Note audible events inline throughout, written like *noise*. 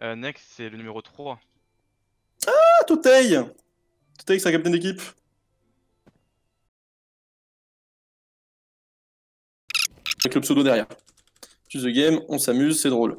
Euh, next, c'est le numéro 3. Ah, Totei Totei, c'est un capitaine d'équipe. Avec le pseudo derrière. Choose the game, on s'amuse, c'est drôle.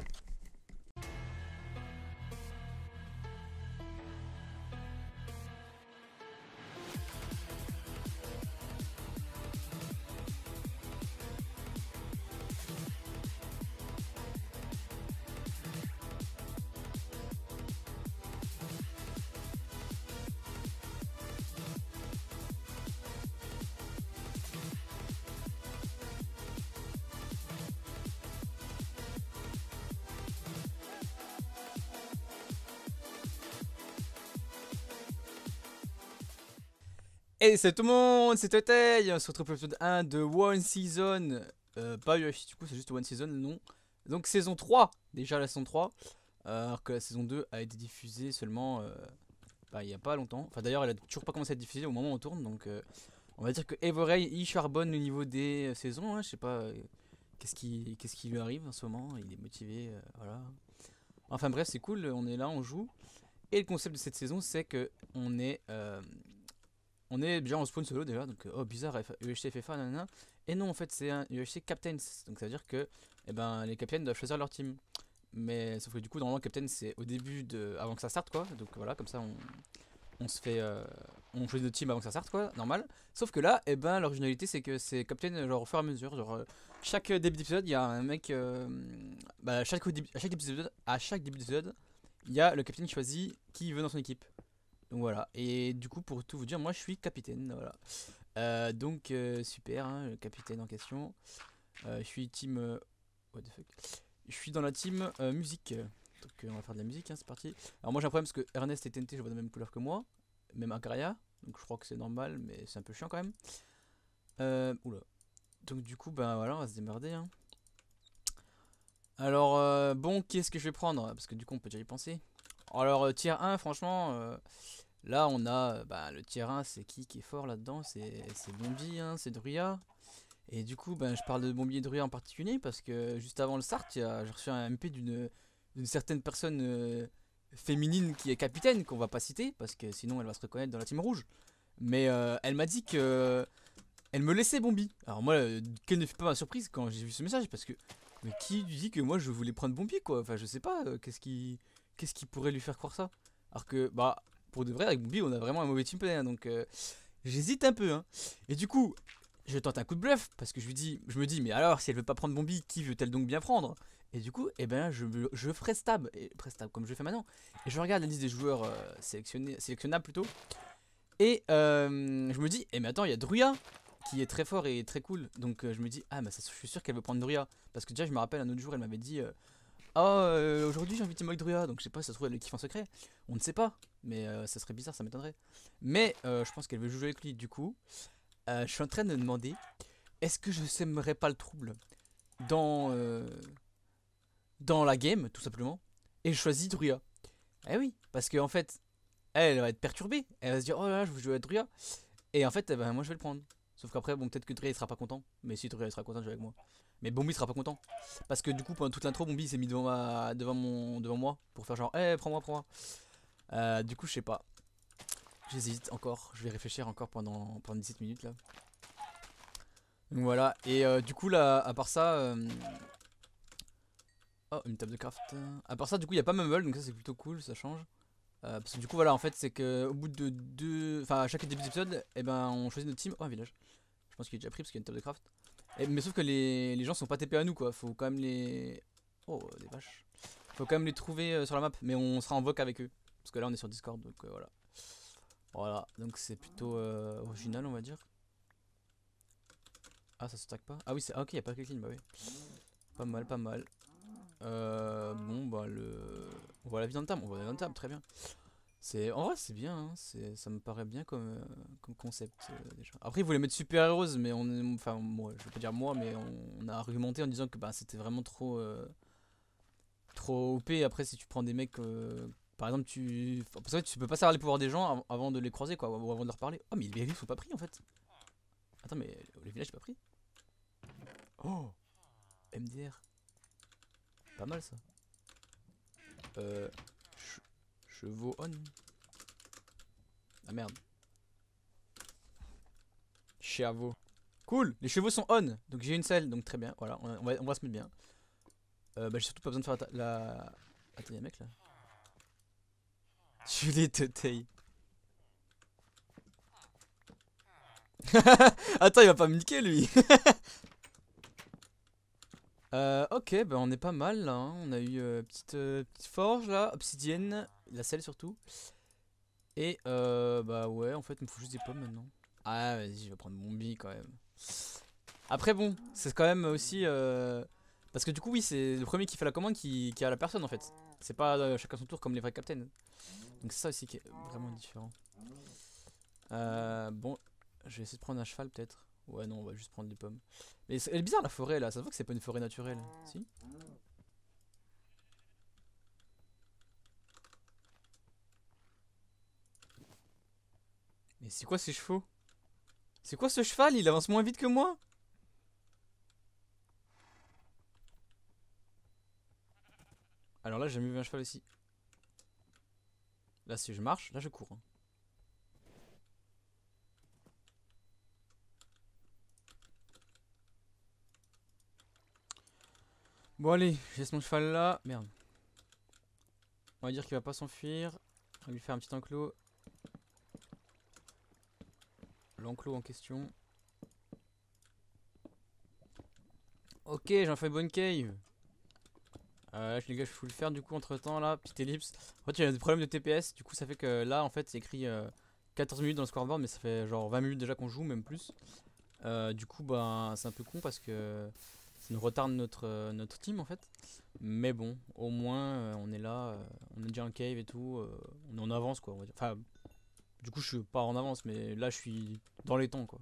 Et salut tout le monde, c'est Totei, on se retrouve pour l'épisode 1 de One Season, euh, pas UFC du coup, c'est juste One Season non Donc saison 3, déjà la saison 3, euh, alors que la saison 2 a été diffusée seulement euh, bah, il n'y a pas longtemps. Enfin d'ailleurs elle a toujours pas commencé à être diffusée au moment où on tourne, donc on va dire que Everay il charbonne au niveau des saisons, hein. je sais pas qu'est-ce qui, qu'est-ce qui lui arrive en ce moment, il est motivé, voilà. Enfin bref c'est cool, on est là, on joue. Et le concept de cette saison c'est que on est on est déjà en spawn solo déjà, donc euh, oh bizarre, UHC FFA, nanana. Et non, en fait, c'est un UHC Captains, donc ça veut dire que eh ben, les captains doivent choisir leur team. Mais sauf que du coup, normalement, Captain, c'est au début de. avant que ça sorte quoi, donc voilà, comme ça on. se fait. Euh, on choisit notre team avant que ça sorte quoi, normal. Sauf que là, eh ben, l'originalité c'est que c'est Captain, genre au fur et à mesure, genre. Euh, chaque début d'épisode, il y a un mec. bah, chaque, à chaque début d'épisode, il y a le captain qui choisit qui veut dans son équipe. Donc voilà, et du coup pour tout vous dire, moi je suis capitaine, voilà. Euh, donc euh, super, hein, le capitaine en question. Euh, je suis team... what the fuck Je suis dans la team musique. Donc on va faire de la musique, hein, c'est parti. Alors moi j'ai un problème parce que Ernest et TNT je vois de la même couleur que moi. Même Agaria, donc je crois que c'est normal, mais c'est un peu chiant quand même. oula. Donc du coup, ben voilà, on va se démerder. Hein. Alors, bon, qu'est-ce que je vais prendre Parce que du coup, on peut déjà y penser. Alors, euh, tier 1, franchement, euh, là, on a euh, bah, le tier 1, c'est qui qui est fort là-dedans C'est Bombi, hein, c'est Druya. Et du coup, ben, je parle de Bombi et Druya en particulier parce que juste avant le start, j'ai reçu un MP d'une certaine personne féminine qui est capitaine, qu'on va pas citer parce que sinon elle va se reconnaître dans la team rouge. Mais elle m'a dit que. Elle me laissait Bombi. Alors moi, quelle ne fut pas ma surprise quand j'ai vu ce message parce que mais qui dit que moi je voulais prendre Bombi quoi Enfin je sais pas, qu'est-ce qui qu'est-ce qui pourrait lui faire croire ça Alors que, bah, pour de vrai, avec Bombi on a vraiment un mauvais teamplay donc euh, j'hésite un peu. Hein. Et du coup, je tente un coup de bluff parce que je lui dis, je me dis, mais alors, si elle veut pas prendre Bombi, qui veut-elle donc bien prendre Et du coup, eh ben, je, je ferai stab, et comme je fais maintenant. Et je regarde la liste des joueurs euh, sélectionnés, sélectionnables plutôt. Et euh, je me dis, Et eh, mais attends, il y a Druya qui est très fort et très cool. Donc je me dis, ah, mais je suis sûr qu'elle veut prendre Druya. Parce que déjà, je me rappelle un autre jour, elle m'avait dit, ah, euh, aujourd'hui j'ai invité Druya, donc je sais pas si ça se trouve elle le kiffe en secret. On ne sait pas, mais euh, ça serait bizarre, ça m'étonnerait. Mais euh, je pense qu'elle veut jouer avec lui, du coup. je suis en train de me demander est-ce que je sèmerais pas le trouble dans, dans la game, tout simplement Et je choisis Druya. Eh oui, parce qu'en en fait, elle va être perturbée. Elle va se dire oh là là, je veux jouer avec Druya. Et en fait, eh ben, moi je vais le prendre. Sauf qu'après, bon, peut-être que Trey il sera pas content. Mais si Trey sera content, je vais avec moi. Mais Bombi sera pas content. Parce que du coup, pendant toute l'intro, Bombi s'est mis devant, ma... devant, mon... devant moi pour faire genre, eh, prends-moi, prends-moi. Euh, du coup, je sais pas. J'hésite encore. Je vais réfléchir encore pendant, pendant 17 minutes là. Donc voilà. Et euh, du coup, là, à part ça. Euh, oh, une table de craft. À part ça, du coup, il n'y a pas Mumble, donc ça c'est plutôt cool, ça change. Euh, parce que du coup voilà en fait c'est que au bout de deux, enfin à chaque début d'épisode, et eh ben on choisit notre team. Oh un village. Je pense qu'il est déjà pris parce qu'il y a une table de craft. mais sauf que les, gens sont pas TP à nous quoi. Faut quand même les. Oh des vaches. Faut quand même les trouver euh, sur la map. Mais on sera en vogue avec eux parce que là on est sur Discord donc euh, voilà. Voilà donc c'est plutôt original on va dire. Ah ça se stack pas. Ah oui c'est ah, ok y a pas quelqu'un bah oui. Pas mal pas mal. Euh bon bah le on voit la vie dans le table, on voit la vie table, très bien. C'est en vrai c'est bien, hein. ça me paraît bien comme, euh, concept euh, déjà. Après ils voulaient mettre super héros mais on enfin moi je vais dire moi mais on, a argumenté en disant que bah, c'était vraiment trop euh, trop OP après si tu prends des mecs par exemple tu que tu peux pas savoir les pouvoirs des gens avant de les croiser quoi ou avant de leur parler. Oh mais les villages sont pas pris en fait. Attends mais les villages sont pas pris. Oh MDR. Pas mal ça. Euh, chevaux on. Ah merde. Chevaux. Cool, les chevaux sont on. Donc j'ai une selle, donc très bien. Voilà, on va, on va se mettre bien. Euh, bah j'ai surtout pas besoin de faire la... Attends, y'a un mec là. Tu les *laughs* Attends, il va pas me niquer lui. *laughs* Euh, ok, ben on est pas mal là. Hein. On a eu euh, petite, euh, petite forge là, obsidienne, la selle surtout. Et euh, bah ouais, en fait, il me faut juste des pommes maintenant. Ah, vas-y, je vais prendre mon quand même. Après, bon, c'est quand même aussi. Parce que du coup, oui, c'est le premier qui fait la commande qui, qui a la personne en fait. C'est pas chacun son tour comme les vrais captains. Donc c'est ça aussi qui est vraiment différent. bon, je vais essayer de prendre un cheval peut-être. Ouais, non, on va juste prendre des pommes. Mais c'est bizarre la forêt là, ça se voit que c'est pas une forêt naturelle. Si Mais c'est quoi ces chevaux C'est quoi ce cheval Il avance moins vite que moi Alors là, j'ai mis un cheval aussi. Là, si je marche, là je cours. Hein. Bon allez, j'ai mon cheval là. Merde. On va dire qu'il va pas s'enfuir. On va lui faire un petit enclos. L'enclos en question. Ok, j'en fais bonne cave. Euh, les gars, je peux le faire du coup entre temps là. Petite ellipse. En fait, il y a des problèmes de TPS. Du coup, ça fait que là, en fait, c'est écrit 14 euh, minutes dans le scoreboard, mais ça fait genre 20 minutes déjà qu'on joue, même plus. Euh, du coup, bah, c'est un peu con parce que nous retarde notre, euh, notre team en fait. Mais bon, au moins euh, on est là, euh, on est déjà en cave et tout, on est en avance quoi. Enfin, du coup je suis pas en avance, mais là je suis dans les temps quoi.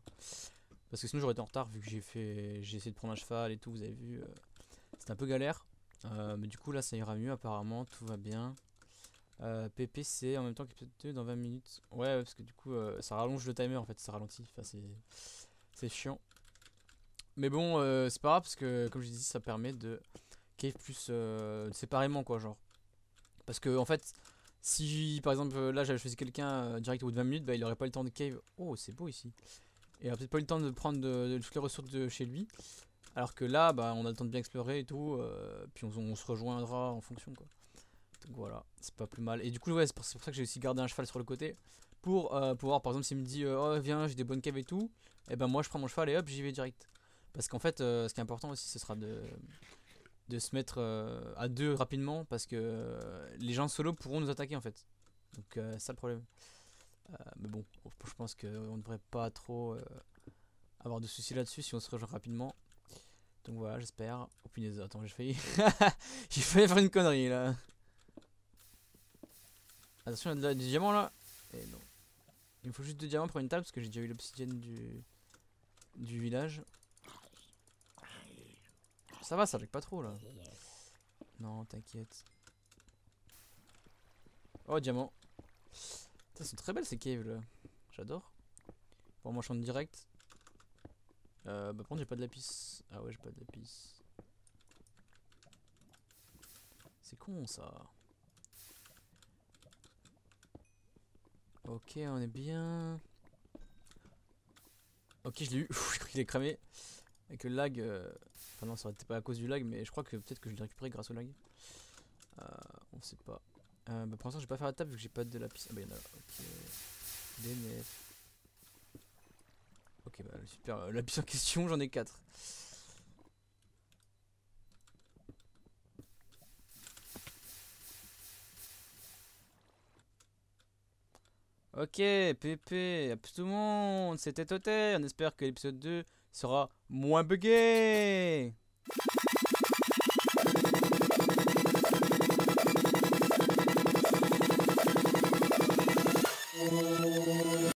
Parce que sinon j'aurais été en retard vu que j'ai fait, j'ai essayé de prendre un cheval et tout, vous avez vu, c'est un peu galère. mais du coup là ça ira mieux apparemment, tout va bien. Euh, PPC en même temps que peut-être dans 20 minutes. Ouais, parce que du coup ça rallonge le timer en fait, ça ralentit. Enfin, c'est chiant. Mais bon, euh, c'est pas grave parce que, comme je dis, ça permet de cave plus euh, séparément, quoi, genre. Parce que, en fait, si par exemple euh, là j'avais choisi quelqu'un direct au bout de 20 minutes, bah, il aurait pas eu le temps de cave. Oh, c'est beau ici. Et il aurait peut-être pas eu le temps de prendre toutes les ressources de chez lui. Alors que là, bah, on a le temps de bien explorer et tout. puis on, se rejoindra en fonction, quoi. Donc voilà, c'est pas plus mal. Et du coup, ouais, c'est pour, ça que j'ai aussi gardé un cheval sur le côté. Pour pouvoir, par exemple, s'il me dit, oh, viens, j'ai des bonnes caves et tout. Et eh ben moi, je prends mon cheval et hop, j'y vais direct. Parce qu'en fait, euh, ce qui est important aussi, ce sera de, de se mettre euh, à deux rapidement parce que euh, les gens solo pourront nous attaquer en fait. Donc c'est ça le problème. mais bon, je pense qu'on ne devrait pas trop avoir de soucis là-dessus si on se rejoint rapidement. Donc voilà, j'espère. Oh punaise, attends, j'ai failli. *laughs* j'ai failli faire une connerie là. Attention, il y a du diamant là. Et non. Il me faut juste deux diamants pour une table parce que j'ai déjà eu l'obsidienne du... du village. Ça va, ça lag pas trop là. Non, t'inquiète. Oh, diamant. Elles sont très belles ces caves là. J'adore. Bon, moi je chante direct. Euh, bah, par contre, j'ai pas de lapis. Ah ouais, j'ai pas de lapis. C'est con ça. Ok, on est bien. Ok, je l'ai eu. *laughs* je crois qu'il est cramé. Avec le lag. Euh, Enfin non, ça aurait été pas à cause du lag, mais je crois que peut-être que je l'ai récupéré grâce au lag. Euh, on sait pas. Euh, bah, pour l'instant, je vais pas faire la table vu que j'ai pas de lapis. Ah bah y'en a Ok. DNF. Ok, bah super. La euh, lapis en question, j'en ai 4. Ok, PP, à tout le monde, c'était Toté. On espère que l'épisode 2 sera moins bugué.